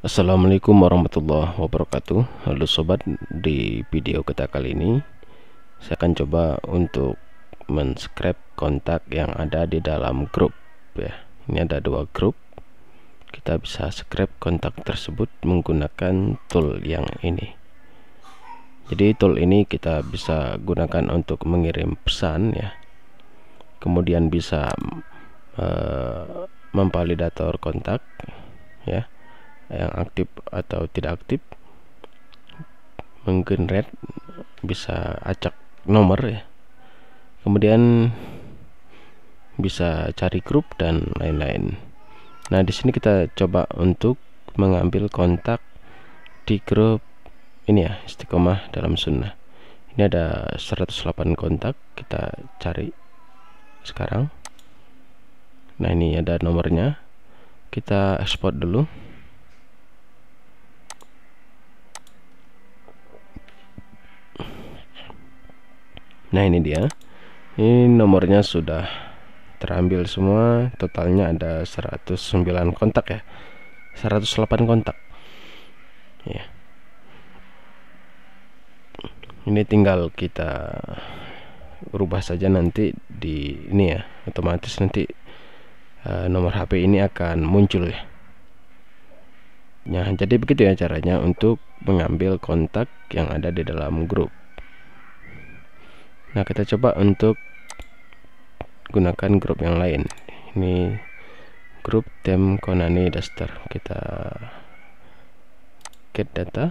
Assalamualaikum warahmatullahi wabarakatuh Halo sobat di video kita kali ini saya akan coba untuk menscrap kontak yang ada di dalam grup ya ini ada dua grup kita bisa scrap kontak tersebut menggunakan tool yang ini jadi tool ini kita bisa gunakan untuk mengirim pesan ya kemudian bisa uh, kontak ya yang aktif atau tidak aktif menggenerate bisa acak nomor ya kemudian bisa cari grup dan lain-lain nah di sini kita coba untuk mengambil kontak di grup ini ya istiqomah dalam sunnah ini ada 108 kontak kita cari sekarang nah ini ada nomornya kita export dulu nah ini dia ini nomornya sudah terambil semua totalnya ada 109 kontak ya 108 kontak ya ini tinggal kita rubah saja nanti di ini ya otomatis nanti uh, nomor HP ini akan muncul ya Nah, jadi begitu ya caranya untuk mengambil kontak yang ada di dalam grup nah kita coba untuk gunakan grup yang lain ini grup tem konani duster kita get data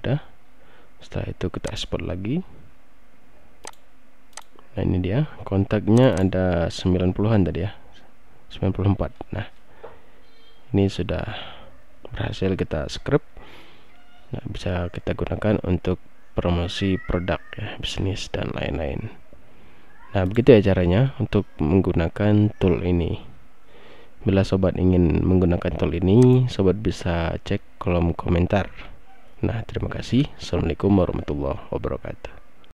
udah setelah itu kita export lagi nah ini dia kontaknya ada 90-an tadi ya 94 nah ini sudah berhasil kita script nah bisa kita gunakan untuk promosi produk ya bisnis dan lain-lain nah begitu ya caranya untuk menggunakan tool ini bila sobat ingin menggunakan tool ini sobat bisa cek kolom komentar nah terima kasih assalamualaikum warahmatullahi wabarakatuh